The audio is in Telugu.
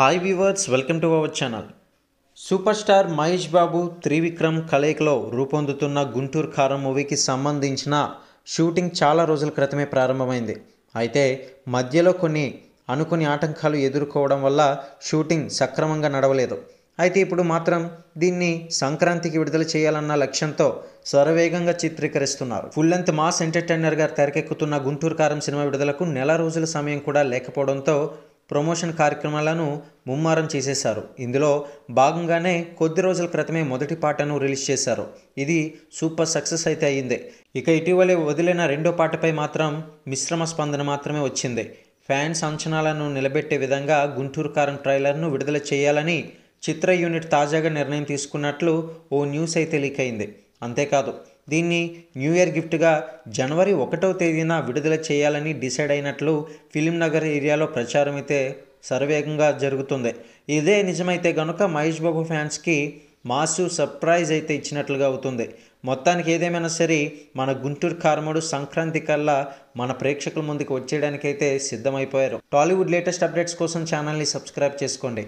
hi viewers welcome to our channel super star Mahesh Babu Trivikram కలయికలో రూపొందుతున్న గుంటూరు కారం మూవీకి సంబంధించిన షూటింగ్ చాలా రోజుల క్రితమే ప్రారంభమైంది అయితే మధ్యలో కొన్ని అనుకుని ఆటంకాలు ఎదుర్కోవడం వల్ల షూటింగ్ సక్రమంగా నడవలేదు అయితే ఇప్పుడు మాత్రం దీన్ని సంక్రాంతికి విడుదల చేయాలన్న లక్ష్యంతో శరవేగంగా చిత్రీకరిస్తున్నారు ఫుల్ లెంత్ మాస్ ఎంటర్టైనర్గా తెరకెక్కుతున్న గుంటూరు కారం సినిమా విడుదలకు నెల రోజుల సమయం కూడా లేకపోవడంతో ప్రమోషన్ కార్యక్రమాలను ముమ్మారం చేసేశారు ఇందులో భాగంగానే కొద్ది రోజుల క్రితమే మొదటి పాటను రిలీజ్ చేశారు ఇది సూపర్ సక్సెస్ అయితే అయ్యింది ఇక ఇటీవలే వదిలిన రెండో పాటపై మాత్రం మిశ్రమ స్పందన మాత్రమే వచ్చింది ఫ్యాన్స్ అంచనాలను నిలబెట్టే విధంగా గుంటూరు కారం ట్రైలర్ను విడుదల చేయాలని చిత్ర యూనిట్ తాజాగా నిర్ణయం తీసుకున్నట్లు ఓ న్యూస్ అయితే లీక్ అయింది అంతేకాదు దీన్ని న్యూ ఇయర్ గిఫ్ట్గా జనవరి ఒకటవ తేదీన విడుదల చేయాలని డిసైడ్ అయినట్లు ఫిలిం నగర్ ఏరియాలో ప్రచారం అయితే సర్వేగంగా జరుగుతుంది ఇదే నిజమైతే గనుక మహేష్ బాబు ఫ్యాన్స్కి మాసు సర్ప్రైజ్ అయితే ఇచ్చినట్లుగా అవుతుంది మొత్తానికి ఏదేమైనా సరే మన గుంటూరు కార్మోడు సంక్రాంతి కల్లా మన ప్రేక్షకుల ముందుకు వచ్చేయడానికైతే సిద్ధమైపోయారు టాలీవుడ్ లేటెస్ట్ అప్డేట్స్ కోసం ఛానల్ని సబ్స్క్రైబ్ చేసుకోండి